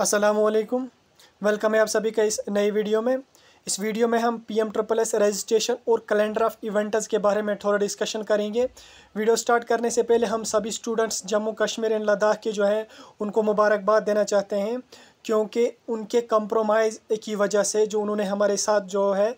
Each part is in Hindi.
असलकुम वेलकम है आप सभी का इस नई वीडियो में इस वीडियो में हम P M triple S registration और कैलेंडर ऑफ इवेंट्स के बारे में थोड़ा डिस्कशन करेंगे वीडियो स्टार्ट करने से पहले हम सभी स्टूडेंट्स जम्मू कश्मीर एंड लद्दाख के जो हैं उनको मुबारकबाद देना चाहते हैं क्योंकि उनके कंप्रोमाइज़ की वजह से जो उन्होंने हमारे साथ जो है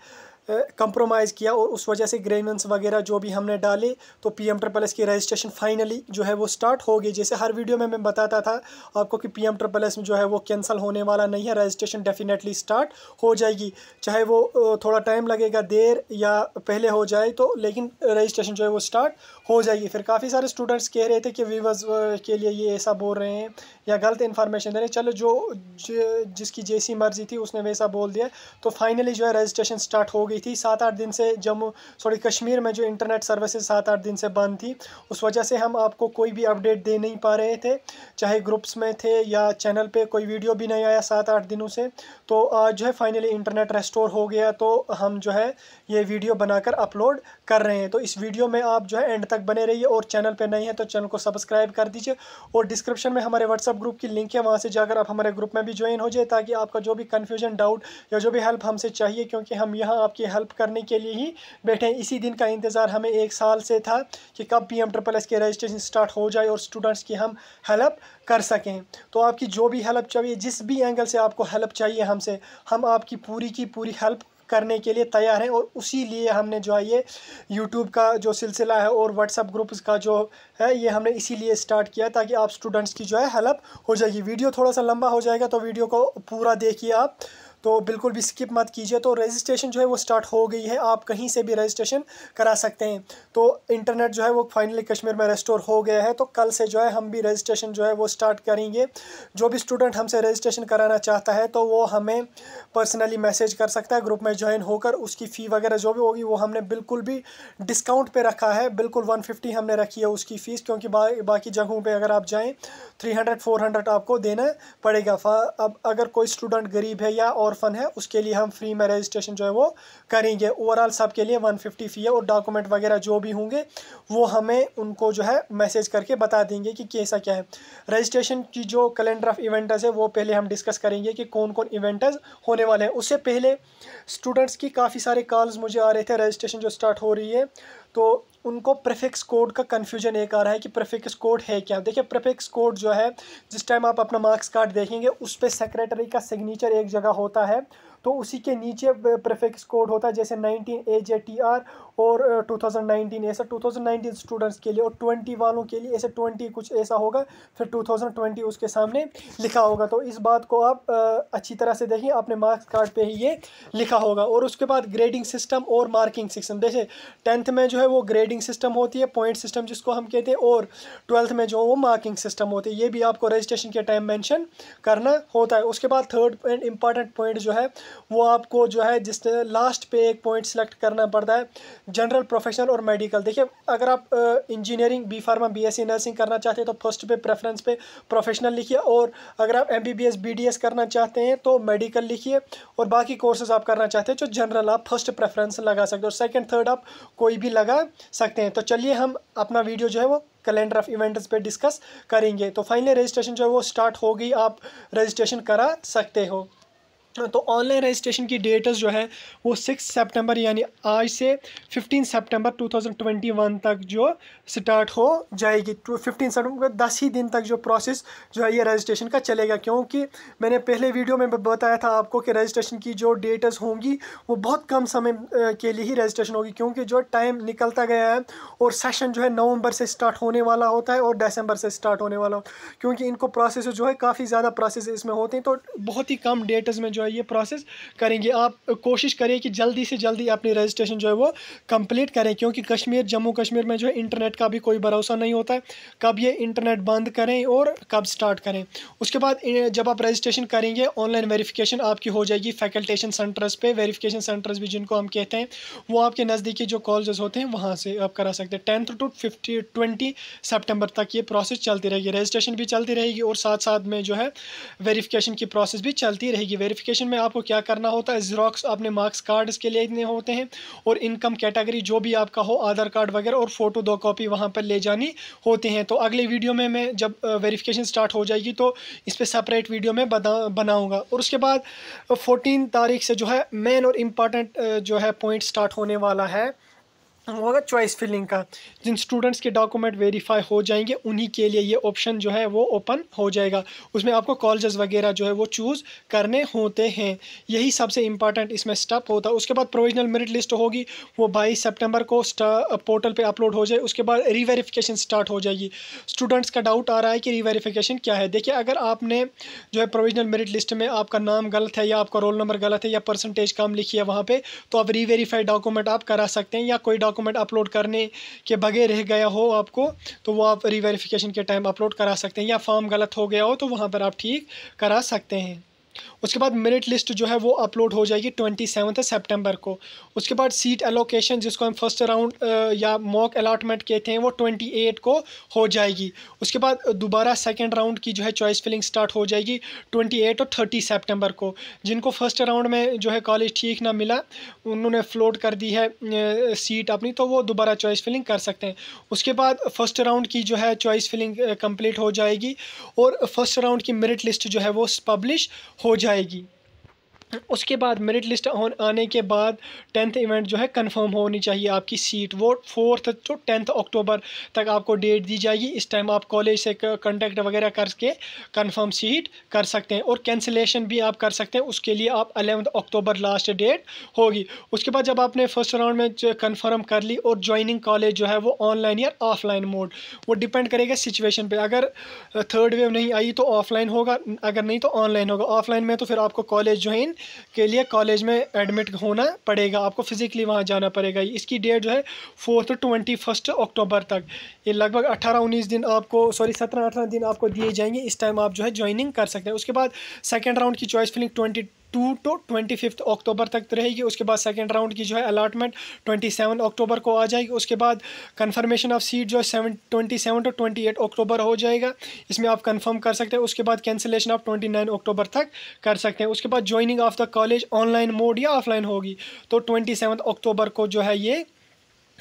कंप्रोमाइज़ किया और उस वजह से ग्रेवियंस वगैरह जो भी हमने डाले तो पी एम ट्रिपल एस की रजिस्ट्रेशन फाइनली जो है वो स्टार्ट हो गई जैसे हर वीडियो में मैं बताता था आपको कि पी एम ट्रिपल एस जो है वो कैंसिल होने वाला नहीं है रजिस्ट्रेशन डेफिनेटली स्टार्ट हो जाएगी चाहे वो थोड़ा टाइम लगेगा देर या पहले हो जाए तो लेकिन रजिस्ट्रेशन जो है वो स्टार्ट हो जाएगी फिर काफ़ी सारे स्टूडेंट्स कह रहे थे कि वीवर्स के लिए ये ऐसा बोल रहे हैं या गलत इन्फॉर्मेशन दे रहे चलो जो, जिसकी जैसी मर्ज़ी थी उसने वैसा बोल दिया तो फाइनली जो है रजिस्ट्रेशन स्टार्ट हो गई थी सात आठ दिन से जम्मू सॉरी कश्मीर में जो इंटरनेट सर्विसेज सात आठ दिन से बंद थी उस वजह से हम आपको कोई भी अपडेट दे नहीं पा रहे थे चाहे ग्रुप्स में थे या चैनल पर कोई वीडियो भी नहीं आया सात आठ दिनों से तो आज जो है फाइनली इंटरनेट रेस्टोर हो गया तो हम जो है ये वीडियो बनाकर अपलोड कर रहे हैं तो इस वीडियो में आप जो है एंड तक बने रहिए और चैनल पर नहीं है तो चैनल को सब्सक्राइब कर दीजिए और डिस्क्रिप्शन में हमारे व्हाट्सअप ग्रुप की लिंक है वहाँ से जाकर आप हमारे ग्रुप में भी ज्वाइन हो जाए ताकि आपका जो भी कन्फ्यूजन डाउट या जो भी हेल्प हमसे चाहिए क्योंकि हम यहाँ आपकी हेल्प करने के लिए ही बैठे हैं इसी दिन का इंतज़ार हमें एक साल से था कि कब पी एम ट्रिपल एस के रजिस्ट्रेशन स्टार्ट हो जाए और स्टूडेंट्स की हम हेल्प कर सकें तो आपकी जो भी हेल्प चाहिए जिस भी एंगल से आपको हेल्प चाहिए हमसे हम आपकी पूरी की पूरी हेल्प करने के लिए तैयार हैं और उसी लिए हमने जो है ये यूट्यूब का जो सिलसिला है और व्हाट्सअप ग्रुप्स का जो है ये हमने इसीलिए स्टार्ट किया ताकि आप स्टूडेंट्स की जो है हेल्प हो जाएगी वीडियो थोड़ा सा लंबा हो जाएगा तो वीडियो को पूरा देखिए आप तो बिल्कुल भी स्किप मत कीजिए तो रजिस्ट्रेशन जो है वो स्टार्ट हो गई है आप कहीं से भी रजिस्ट्रेशन करा सकते हैं तो इंटरनेट जो है वो फाइनली कश्मीर में रेस्टोर हो गया है तो कल से जो है हम भी रजिस्ट्रेशन जो है वो स्टार्ट करेंगे जो भी स्टूडेंट हमसे रजिस्ट्रेशन कराना चाहता है तो वो हमें पर्सनली मैसेज कर सकता है ग्रुप में ज्वाइन होकर उसकी फ़ी वगैरह जो भी होगी वो हमने बिल्कुल भी डिस्काउंट पर रखा है बिल्कुल वन हमने रखी है उसकी फ़ीस क्योंकि बाकी जगहों पर अगर आप जाएँ थ्री हंड्रेड आपको देना पड़ेगा अब अगर कोई स्टूडेंट गरीब है या और ऑर्फन है उसके लिए हम फ्री में रजिस्ट्रेशन जो है वो करेंगे ओवरऑल सब के लिए वन फिफ्टी फ़ी है और डॉक्यूमेंट वगैरह जो भी होंगे वो हमें उनको जो है मैसेज करके बता देंगे कि कैसा क्या है रजिस्ट्रेशन की जो कैलेंडर ऑफ इवेंटर्स है वो पहले हम डिस्कस करेंगे कि कौन कौन इवेंटर्स होने वाले हैं उससे पहले स्टूडेंट्स की काफ़ी सारे कॉल्स मुझे आ रहे थे रजिस्ट्रेशन जो स्टार्ट हो रही है तो उनको प्रेफिक्स कोड का कन्फ्यूजन एक आ रहा है कि प्रेफिक्स कोड है क्या देखिए प्रेफिक्स कोड जो है जिस टाइम आप अपना मार्क्स कार्ड देखेंगे उस पर सेक्रेटरी का सिग्नेचर एक जगह होता है तो उसी के नीचे प्रेफिक्स कोड होता है जैसे nineteen A J T R और टू थाउजेंड नाइनटीन ऐसा टू थाउजेंड नाइनटीन स्टूडेंट्स के लिए और ट्वेंटी वालों के लिए ऐसे ट्वेंटी कुछ ऐसा होगा फिर टू थाउजेंड ट्वेंटी उसके सामने लिखा होगा तो इस बात को आप अच्छी तरह से देखिए अपने मार्क्स कार्ड पर ही ये लिखा होगा और उसके बाद ग्रेडिंग सिस्टम और मार्किंग सिस्टम देखिए टेंथ में जो है वो ग्रेडिंग सिस्टम होती है पॉइंट सिस्टम जिसको हम कहते हैं और ट्वेल्थ में जो वो मार्किंग सिस्टम होती है ये भी आपको रजिस्ट्रेशन के टाइम मेंशन करना होता है उसके बाद थर्ड एंड इम्पॉर्टेंट पॉइंट जो है वो आपको जो है जिस लास्ट पे एक पॉइंट सेलेक्ट करना पड़ता है जनरल प्रोफेशनल और मेडिकल देखिए अगर आप engineering B pharma B S C nursing करना चाहते हैं तो फर्स्ट पे प्रेफरेंस पे प्रोफेशनल लिखिए और अगर आप M B B S B D S करना चाहते हैं तो मेडिकल लिखिए और बाकी कोर्सेज आप करना चाहते हैं जो तो जनरल आप फर्स्ट प्रेफरेंस लगा सकते हो और सेकेंड थर्ड आप कोई भी लगा सकते हैं तो चलिए हम अपना वीडियो जो है वो कैलेंडर ऑफ इवेंट्स पे डिस्कस करेंगे तो फाइनली रजिस्ट्रेशन जो है वो स्टार्ट होगी आप रजिस्ट्रेशन करा सकते हो तो ऑनलाइन रजिस्ट्रेशन की डेट्स जो है वो सिक्स सितंबर यानी आज से फिफ्टीन सितंबर 2021 तक जो स्टार्ट हो जाएगी टू फिफ्टीन सेप्टेम्बर दस ही दिन तक जो प्रोसेस जो है ये रजिस्ट्रेशन का चलेगा क्योंकि मैंने पहले वीडियो में बताया था आपको कि रजिस्ट्रेशन की जो डेट्स होंगी वो बहुत कम समय के लिए ही रजिस्ट्रेशन होगी क्योंकि जो टाइम निकलता गया है और सेशन जो है नवंबर से स्टार्ट होने वाला होता है और दिसंबर से स्टार्ट होने वाला क्योंकि इनको प्रोसेस जो है काफ़ी ज़्यादा प्रोसेस इसमें होते हैं तो बहुत ही कम डेट्स में जो है ये प्रोसेस करेंगे आप कोशिश करिए कि जल्दी से जल्दी अपनी रजिस्ट्रेशन जो है वो कंप्लीट करें क्योंकि कश्मीर जम्मू कश्मीर में जो है इंटरनेट का भी कोई भरोसा नहीं होता है कब ये इंटरनेट बंद करें और कब स्टार्ट करें उसके बाद जब आप रजिस्ट्रेशन करेंगे ऑनलाइन वेरीफिकेशन आपकी हो जाएगी फैकल्टेशन सेंटर्स पर वेरीफिकेशन सेंटर्स भी जिनको हम कहते हैं वो आपके नज़दीकी जो कॉलेज होते हैं वहाँ से आप करा सकते हैं tenth to fifty twenty September तक ये प्रोसेस चलती रहेगी रजिस्ट्रेशन भी चलती रहेगी और साथ साथ में जो है वेरीफिकेशन की प्रोसेस भी चलती रहेगी वेरीफिकेशन नोटिफिकेशन में आपको क्या करना होता है जीरोक्स आपने मार्क्स कार्ड्स के इतने होते हैं और इनकम कैटेगरी जो भी आपका हो आधार कार्ड वगैरह और फ़ोटो दो कॉपी वहाँ पर ले जानी होती हैं तो अगले वीडियो में मैं जब वेरीफिकेशन स्टार्ट हो जाएगी तो इस पर सेपरेट वीडियो में बनाऊँगा और उसके बाद फोर्टीन तारीख से जो है मेन और इम्पॉर्टेंट जो है पॉइंट स्टार्ट होने वाला है वो होगा चॉइस फिलिंग का जिन स्टूडेंट्स के डॉक्यूमेंट वेरीफाई हो जाएंगे उन्हीं के लिए ये ऑप्शन जो है वो ओपन हो जाएगा उसमें आपको कॉलेजेस वगैरह जो है वो चूज़ करने होते हैं यही सबसे इंपॉर्टेंट इसमें स्टेप होता है उसके बाद प्रोविजनल मेरिट लिस्ट होगी वो बाईस सितंबर को पोर्टल पर अपलोड हो जाए उसके बाद रीवेरीफिकेशन स्टार्ट हो जाएगी स्टूडेंट्स का डाउट आ रहा है कि रीवेरीफिकेशन क्या है देखिए अगर आपने जो है प्रोविजनल मेरिट लिस्ट में आपका नाम गलत है या आपका रोल नंबर गलत है या परसेंटेज कम लिखी है वहाँ पर तो आप रीवेरीफाइड डॉक्यूमेंट आप करा सकते हैं या कोई डॉक्यूमेंट डॉक्यूमेंट अपलोड करने के बगैर रह गया हो आपको तो वो आप रिवेरिफिकेशन के टाइम अपलोड करा सकते हैं या फॉर्म गलत हो गया हो तो वहाँ पर आप ठीक करा सकते हैं उसके बाद मेरिट लिस्ट जो है वो अपलोड हो जाएगी ट्वेंटी सेवन्थ सेप्टेम्बर को उसके बाद सीट एलोकेशन जिसको हम फर्स्ट राउंड या मॉक अलाटमेंट कहते हैं वो ट्वेंटी एट को हो जाएगी उसके बाद दोबारा सेकेंड राउंड की जो है चॉइस फिलिंग स्टार्ट हो जाएगी ट्वेंटी एट और थर्टी सेप्टेम्बर को जिनको फर्स्ट राउंड में जो है कॉलेज ठीक ना मिला उन्होंने फ्लोट कर दी है सीट अपनी तो वो दोबारा चॉइस फिलिंग कर सकते हैं उसके बाद फर्स्ट राउंड की जो है चॉइस फिलिंग कंप्लीट हो जाएगी और फर्स्ट राउंड की मेरिट लिस्ट जो है वो पब्लिश हो जाएगी उसके बाद मेरिट लिस्ट आने के बाद टेंथ इवेंट जो है कंफर्म होनी चाहिए आपकी सीट वो फोर्थ टू टेंथ अक्टूबर तक आपको डेट दी जाएगी इस टाइम आप कॉलेज से कंटेक्ट वगैरह करके कंफर्म सीट कर सकते हैं और कैंसिलेशन भी आप कर सकते हैं उसके लिए आप अलेवंथ अक्टूबर लास्ट डेट होगी उसके बाद जब आपने फर्स्ट राउंड में कन्फर्म कर ली और ज्वाइनिंग कॉलेज जो है वो ऑनलाइन या ऑफलाइन मोड वो डिपेंड करेगा सिचुएशन पर अगर थर्ड वेव नहीं आई तो ऑफलाइन होगा अगर नहीं तो ऑनलाइन होगा ऑफलाइन में तो फिर आपको कॉलेज ज्वाइन के लिए कॉलेज में एडमिट होना पड़ेगा आपको फिज़िकली वहाँ जाना पड़ेगा इसकी डेट जो है फोर्थ ट्वेंटी फर्स्ट अक्टूबर तक ये लगभग अट्ठारह उन्नीस दिन आपको सॉरी सत्रह अठारह दिन आपको दिए जाएंगे इस टाइम आप जो है ज्वाइनिंग कर सकते हैं उसके बाद सेकेंड राउंड की choice filling twenty two to twenty fifth October तक तो रहेगी उसके बाद सेकेंड राउंड की जो है अलाटमेंट ट्वेंटी सेवन अक्टूबर को आ जाएगी उसके बाद कन्फर्मेशन ऑफ सीट जो है seven twenty seven to twenty eight October हो जाएगा इसमें आप कन्फर्म कर सकते हैं उसके बाद कैंसिलेशन आप ट्वेंटी नाइन अक्टूबर तक कर सकते हैं उसके बाद joining of the college online mode या ऑफलाइन होगी तो ट्वेंटी सेवन अक्टूबर को जो है ये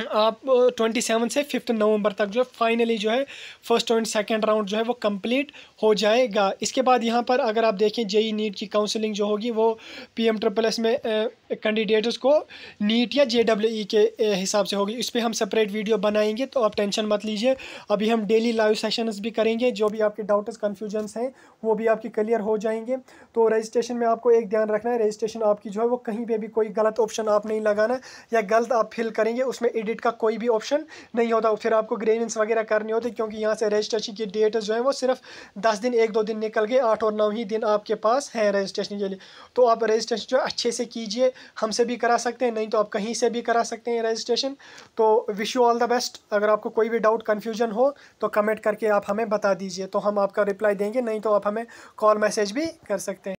आप ट्वेंटी सेवन से फिफ्थ नवंबर तक जो है फाइनली जो है फर्स्ट एंड सेकेंड राउंड जो है वो कंप्लीट हो जाएगा इसके बाद यहाँ पर अगर आप देखें जेई e नीट की काउंसलिंग जो होगी वो पी एम ट्रिपल एस में कैंडिडेट्स को नीट या जे डब्ल्यू ई के हिसाब से होगी इस पर हम सेपरेट वीडियो बनाएंगे तो आप टेंशन मत लीजिए अभी हम डेली लाइव सेशनस भी करेंगे जो भी आपके डाउट्स कन्फ्यूजन्स हैं वो भी आपके क्लियर हो जाएंगे तो रजिस्ट्रेशन में आपको एक ध्यान रखना है रजिस्ट्रेशन आपकी जो है वो कहीं पर भी कोई गलत ऑप्शन आप नहीं लगाना या गलत आप फिल करेंगे उसमें एडिट का कोई भी ऑप्शन नहीं होता फिर आपको ग्रेविंस वगैरह करनी होती क्योंकि यहाँ से रजिस्ट्रेशन की डेट जो है वो सिर्फ दस दिन एक दो दिन निकल गए आठ और नौ ही दिन आपके पास हैं रजिस्ट्रेशन के लिए तो आप रजिस्ट्रेशन जो अच्छे से कीजिए हमसे भी करा सकते हैं नहीं तो आप कहीं से भी करा सकते हैं रजिस्ट्रेशन तो wish you all the best अगर आपको कोई भी डाउट कन्फ्यूजन हो तो कमेंट करके आप हमें बता दीजिए तो हम आपका रिप्लाई देंगे नहीं तो आप हमें कॉल मैसेज भी कर सकते हैं